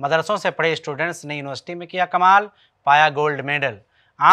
मदरसों से पढ़े स्टूडेंट्स ने यूनिवर्सिटी में किया कमाल पाया गोल्ड मेडल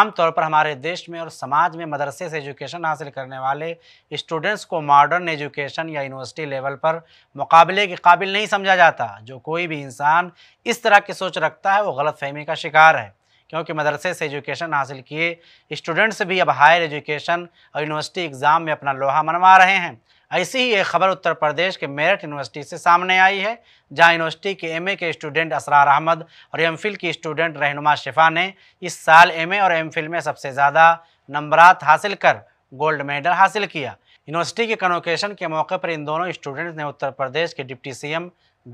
आम तौर पर हमारे देश में और समाज में मदरसे से एजुकेशन हासिल करने वाले स्टूडेंट्स को मॉडर्न एजुकेशन या यूनिवर्सिटी लेवल पर मुकाबले के काबिल नहीं समझा जाता जो कोई भी इंसान इस तरह की सोच रखता है वो गलत फहमी का शिकार है क्योंकि मदरसे से एजुकेशन हासिल किए स्टूडेंट्स भी अब हायर एजुकेशन और यूनिवर्सिटी एग्ज़ाम में अपना लोहा मनवा रहे हैं ऐसी ही एक खबर उत्तर प्रदेश के मेरठ यूनिवर्सिटी से सामने आई है जहां यूनिवर्सिटी के एमए के स्टूडेंट असरार अहमद और एम की स्टूडेंट रहनुमा शिफा ने इस साल एमए और एम में सबसे ज़्यादा नंबरात हासिल कर गोल्ड मेडल हासिल किया यूनिवर्सिटी के कन्वोकेशन के मौके पर इन दोनों स्टूडेंट्स ने उत्तर प्रदेश के deputy C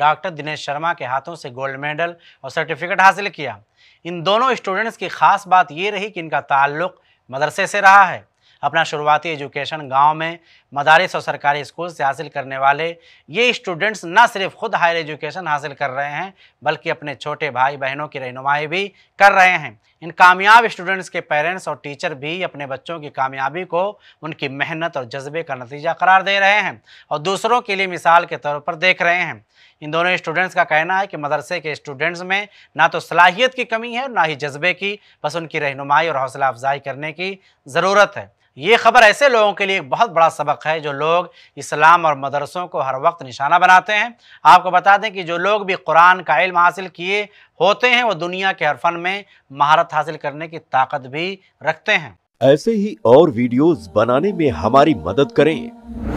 doctor Dinesh Sharma के हाथों से गोल्ड मेडल और सर्टिफिकेट हासिल किया इन दोनों स्टूडेंट्स की खास बात ये रही कि इनका ताल्लुक मदरसे से रहा है अपना शुरुआती एजुकेशन गांव में मदारस और सरकारी स्कूल से हासिल करने वाले ये स्टूडेंट्स न सिर्फ खुद हायर एजुकेशन हासिल कर रहे हैं बल्कि अपने छोटे भाई बहनों की रहनुमाई भी कर रहे हैं इन कामयाब स्टूडेंट्स के पेरेंट्स और टीचर भी अपने बच्चों की कामयाबी को उनकी मेहनत और जज्बे का नतीजा करार दे रहे हैं और दूसरों के लिए मिसाल के तौर पर देख रहे हैं इन दोनों स्टूडेंट्स का कहना है कि मदरसे के स्टूडेंट्स में ना तो सलाहियत की कमी है ना ही जज्बे की बस उनकी रहनुमाई और हौसला अफजाई करने की ज़रूरत है ये खबर ऐसे लोगों के लिए एक बहुत बड़ा सबक है जो लोग इस्लाम और मदरसों को हर वक्त निशाना बनाते हैं आपको बता दें कि जो लोग भी कुरान का इल्म हासिल किए होते हैं वो दुनिया के हर फन में महारत हासिल करने की ताकत भी रखते हैं ऐसे ही और वीडियोस बनाने में हमारी मदद करें